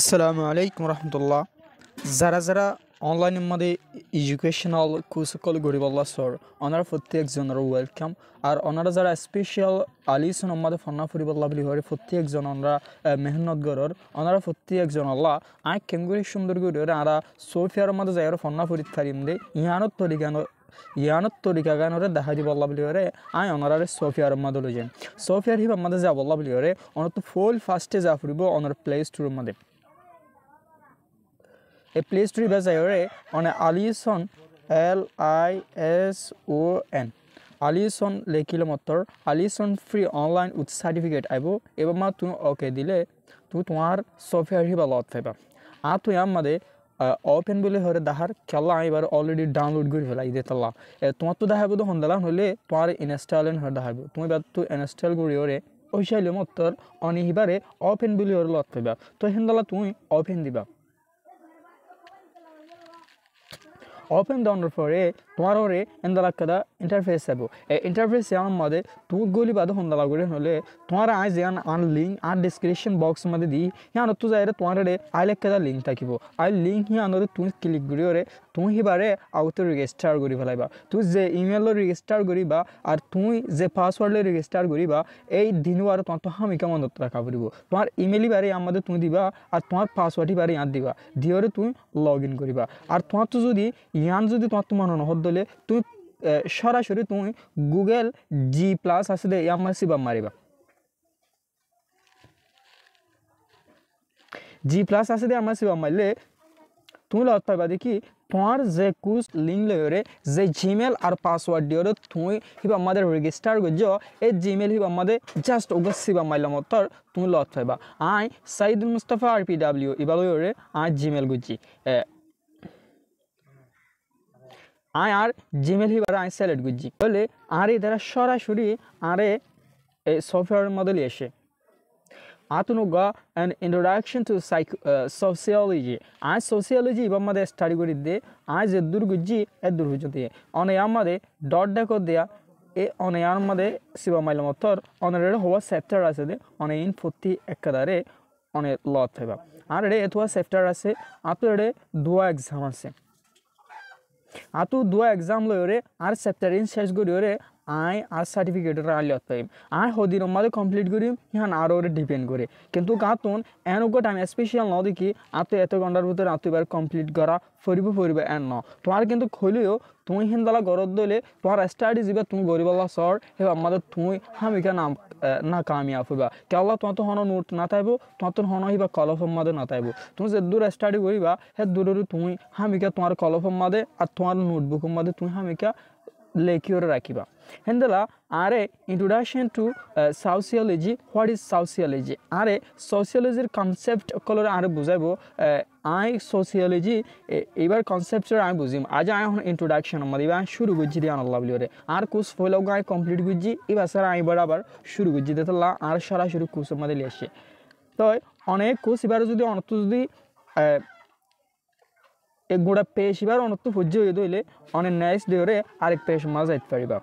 السلام عليكم ورحمة الله زرا زرا online মানে educational course call করি বললা সর অনারা প্রত্যেক জনের ওয়েলকাম আর অনারা যারা স্পেশাল আলিসন আমাদের ফন্না ফুরি বললা বলি হরে প্রত্যেক জন অনারা মেহনত গরর অনারা প্রত্যেক জন আল্লাহ আই কেন গরি সুন্দর গরি আর আরা সোফিয়ার মধ্যে যাইর ফন্না ফুরি থারিম দে ইয়ানত তরি গান ইয়ানত তরি গানরে দেখা দিব আল্লাহ বলি হরে আই অনারা রে সোফিয়ার মধ্যে লজে সোফিয়ার হিবা মধ্যে যা বললা বলি হরে অনত ফুল ফাস্টে যা ফুরিব অনার প্লে স্টোর মধ্যে এই એ પ્લે સ્ટોરી ભાષાઓએ અને Alison L I S O N আলিউশন লিখিলে মাত্র আলিউশন ফ্রি অনলাইন উইথ সার্টিফিকেট আইব এবার মা তুমি ওকে দিলে তুমি তোমার সফি আহিবা লত পাইবা আর তুই আমাদের ওপেন বলে হরে দাহার খেলা এবার অলরেডি ডাউনলোড করে ফেলাই দে তাল্লা তোমার তো দেখাবো তো সন্ধ্যালা হলে তোমার ইনস্টলেন হরে দেখাবো তুমি এবার তো ইনস্টল করি ওরে ওই চাইলে মাত্র অনেহিবারে ওপেন বলে হরে লত পাইবা তো সেন্দালা তুমি অপেন দিবা open the underfloor e tumarore endalakkada interface abo e interface yan made tu goli badu hondala gori hole tumara ai jan an link an description box made di yan tu jaire tumarade ai lekkada link takibo ai link hi anore tu click gori ore tu hi bare আউতে register করি ফেলাইবা তুই যে ইমেলও register করিবা আর তুই যে পাসওয়ার্ডে register করিবা এই দিনবার তোমার তো হামিকা মনত রাখা পড়ব তোমার ইমেলই বারে আমাদের তুমি দিবা আর তোমার পাসওয়ার্ডই বারে ইয়াত দিবা দিওরে তুমি লগ ইন করিবা আর তোমার তো যদি ইয়ান যদি তোমার তোমার নহর দলে তুমি সরাসরি তুমি গুগল জি প্লাস আসলে ইয়ামার বা মারিবা জি প্লাস আসলে আমার বা মারলে তুমি লত পাইবা দেখি তোমার যে কুস লিঙ্ক লয়রে যে জিমেল আর পাসওয়ার্ড দিয়ে তুমি হিবা আমাদের রেজিস্টার গজ এই জিমেল হিবা আমাদের জাস্ট ওগস সিবা মারলে মতর তুমি লত পাইবা আই সাইদুল মুস্তফা আর পি ডাব্লিউ ইবালয়রে আই জিমেল গুজি আয় আর জিমেল হিবার আয় স্যালেড গুজি বলে আর এ দ্বারা সরাসরি আরে এই সফটওয়্যার মডেল এসে গ অ্যান ইন্ট্রোডাকশন টু সাইক সোসিওলজি আজ বা আমাদের স্টাডি করি দিয়ে আজ এর দুর্গুজি এর দুর্গুজ দিয়ে অনে আমাদের ডট ডাকর দেয়া এ অনে আমাদের শিবামাইল মতর অনেক হওয়া সেপ্টার আছে দে অনে ইন ফতি একাধারে অনে লত হইবা আর এটা এতোয়া সেপ্টার আছে আপনার দুয়া এক্সাম আছে আতু দুয়া এক্সাম লয়রে আর চ্যাপ্টারিন শেষ গড়িয়রে আই আর সার্টিফিকেটের আলিয়ত পাইম আই হদির মাদে কমপ্লিট করি ইহান আর ওরে ডিপেন্ড করে কিন্তু কাতুন এনেকুৱা টাইম স্পেশাল ন দেখি আতে এত ঘন্টার ভিতরে আতো কমপ্লিট করা ফরিব ফরিব এন ন তোমার কিন্তু খৈলেও তুই হিন্দালা গরত দলে তোমার স্টাডি যাবে তুমি গরিবাল্লা সর এবার আমাদের তুই হামিকা নাম না কামিয়াব হইবা কে তোমার তো হন নোট না থাকবো তোমার তো হন হইবা কলফম মাদে না থাকবো তুমি যে দূর স্টাডি করিবা হে দূরের তুমি হামিকা তোমার কলফম মাদে আর তোমার নোটবুক মাদে তুমি হামিকা লেকিওরে হেন দেলা আরে introduction to sociology what is sociology আরে সোসিওলজির কনসেপ্ট কলরে আরে বুঝাইব আই সোসিওলজি এইবার কনসেপ্ট আমি বুঝিম আজ আই এখন ইন্ট্রোডাকশন মানে আমি শুরু করছি দিয়ে আনল্লা বলিওরে আর কোর্স ফলো আমি কমপ্লিট করছি এবার স্যার আমি এবার আবার শুরু করছি দিতে আর সরাসরি কোর্সের মধ্যে লিয়েছে তো অনেক কোর্স এবার যদি অন্তত যদি এক গুড়া পেশিবার অনত্ব ফুজ্য হয়ে দইলে অনেক ন্যাস দিয়ে আরেক পেশ মাছ যাইতে পারিবা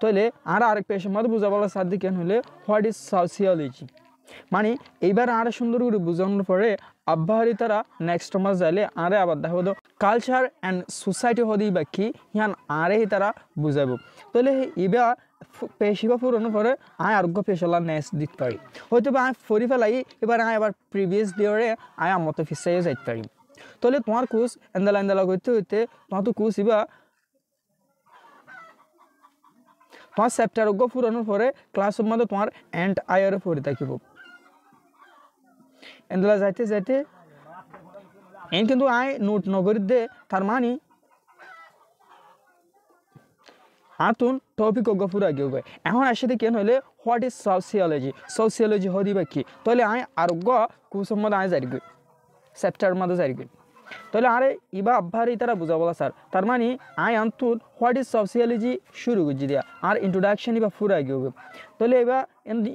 তাহলে আর আরেক পেশ মাছ বোঝাবার সাধ্য কেন হলে হোয়াট ইজ সোসিওলজি মানে এইবার আর সুন্দর করে বুঝানোর পরে আব্বাহারি তারা নেক্সট মাস যাইলে আরে আবার দেখা কালচার অ্যান্ড সোসাইটি হদি বা কি ইহান আরে তারা বুঝাইব তাহলে ইবা পেশিবা পুরনো পরে আয় আরোগ্য পেশলা নেস দিত পারি হয়তো বা আয় ফরি ফেলাই এবার আয় আবার প্রিভিয়াস দিয়রে আয় আমত ফিসাইও যাইতে পারি তাহলে তোমার কোচ এন্দালা এন্দালা করতে হইতে তোমার তো কোচ ইবা তোমার সেপ্টার অজ্ঞ পুরানোর পরে ক্লাসের মধ্যে তোমার এন্ড আয়ারে পড়ে থাকিব এন্দালা যাইতে যাইতে এন কিন্তু আয় নোট নগরীতে তার মানে আতুন টপিক গফুর আগে হবে এখন আসে কেন হলে হোয়াট ইজ সোসিওলজি সোসিওলজি হদি বা কি তাহলে আয় আর গ কুসম্মদ আয় যাই গই সেপ্টার মধ্যে যাই গই তাহলে আরে ইবা আব্বার এই তারা বুঝাবো স্যার তার মানে আই আনতুন হোয়াট ইজ সোসিওলজি শুরু করছি দিয়া আর ইন্ট্রোডাকশন ইবা ফুরা গিয়ে গে তাহলে এবার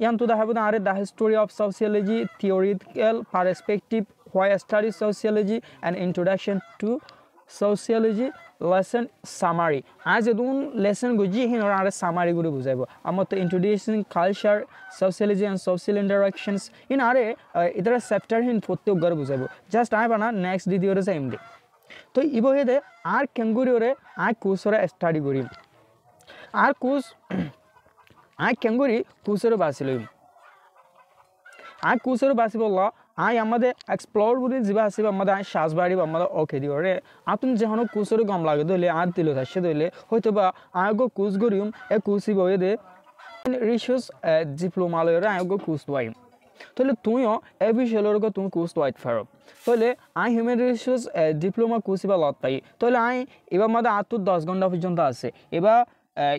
ইয়ান্তু দেখাবো আরে the history of sociology theoretical perspective why I study sociology and introduction to sociology lesson summary आज दोन lesson को जी ही नोर आरे summary गुरु बुझाए बो अमो तो introduction culture sociology and social interactions इन आरे इधर chapter ही फोत्ते उगर बुझाए बो just आए बना next दी दियोरे same day तो इबो हे दे आर कंगुरी ओरे आर course ओरे study गुरी आर course आर कंगुरी course ओरे बासिलो आर course ओरे बासिबो ला আই আমাদের এক্সপ্লোর বলে যা আসি আমাদের আই শ্বাস বাড়ি বা আমাদের অখে দিব রে আপনি যেন কুচরে গম লাগে ধরলে আর দিল থাকছে ধরলে হয়তো বা আয়োগ কুচ গরিম এ কুচি বয়ে দে রিসোস ডিপ্লোমালয় রে আয়োগ কুচ বাইম তাহলে তুইও এ বিষয়ের লোক তুমি কুচ দোয়াইতে পারো তাহলে আই হিউম্যান রিসোর্স ডিপ্লোমা কুচি বা লত পাই তাহলে আই এবার আমাদের আত্ম দশ ঘন্টা পর্যন্ত আছে এবার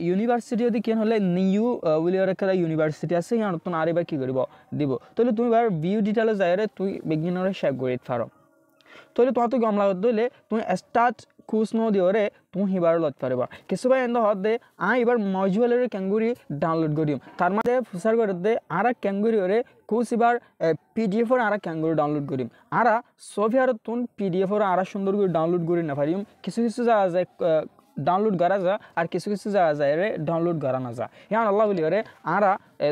ಯೂನಿವರ್ಸಿಟಿ ಅದಕ್ಕೆ ಏನಲ್ಲ ನೀವು ಉಲಿಯರಕ್ಕದ ইউনিভার্সিটি আছে ইয়ার নতুন আর এবাৰ কি কৰিব দিব তাহলে তুমি এবার ভিউ ডিটেইলছ যায়েৰে তুই বিজ্ঞানৰে শেভ কৰি পাৰ তইলে তোমাতো গম লাগত দইলে তুমি স্টার্ট খুশ ন দিওরে তুমি সিবার লোক পারবা কিছু ভাই এন্দ হত দে আ এবার মজুয়ালের কেঙ্গুড়ি ডাউনলোড দিম তার মধ্যে ফুসার করে দে আর ক্যাঙ্গুরি ওরে খুশ এবার পিডিএফর আর কেঙ্গুড়ি ডাউনলোড করিম আর সবি আর তুন পিডিএফর আর সুন্দর করে ডাউনলোড করে না পারিম কিছু কিছু যা যায় ডাউনলোড করা যা আর কিছু কিছু জায়গা যায় রে ডাউনলোড করা না যা হ্যাঁ আল্লাহ বলি রে আরা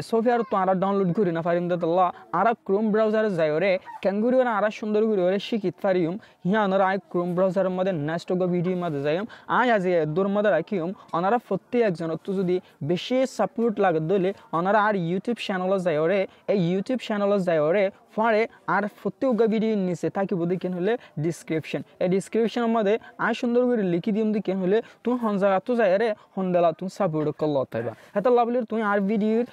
সোফিয়ার তো আরা ডাউনলোড করি না ফারিম দাদা আরা ক্রোম ব্রাউজারে যায় রে ক্যাঙ্গুরি ওরা আরা সুন্দর করে ওরে শিখিত পারিম হ্যাঁ আই ক্রোম ব্রাউজারের মধ্যে নেক্সট গো ভিডিও মধ্যে যাইম আই আজ দূর মধ্যে রাখিম ওনারা প্রত্যেক একজন তো যদি বেশি সাপোর্ট লাগে দলে ওনারা আর ইউটিউব চ্যানেলে যায় রে এই ইউটিউব চ্যানেলে যায় রে ಫಾರೆ আর প্রত্যেক ভিডিও নিচে থাকি বোধ কেন হলে ডিসক্রিপশন এই ডিসক্রিপশন মধ্যে আর সুন্দর করে লিখি দিম কেন হলে তুমি হন জায়গা তো যাই রে হন তুমি সাপোর্ট করল তাইবা এটা লাভলি তুমি আর ভিডিওর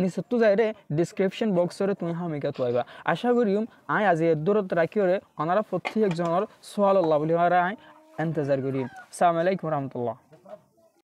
নিচে তো যাই রে ডিসক্রিপশন বক্সরে তুমি হামিকা তোয়াইবা আশা করিম আই আজি দূরত রাখিওরে ওনারা প্রত্যেকজনের সোয়াল লাভলি হওয়ার আয় এন্তজার করি সালামালাইকুম রহমতুল্লাহ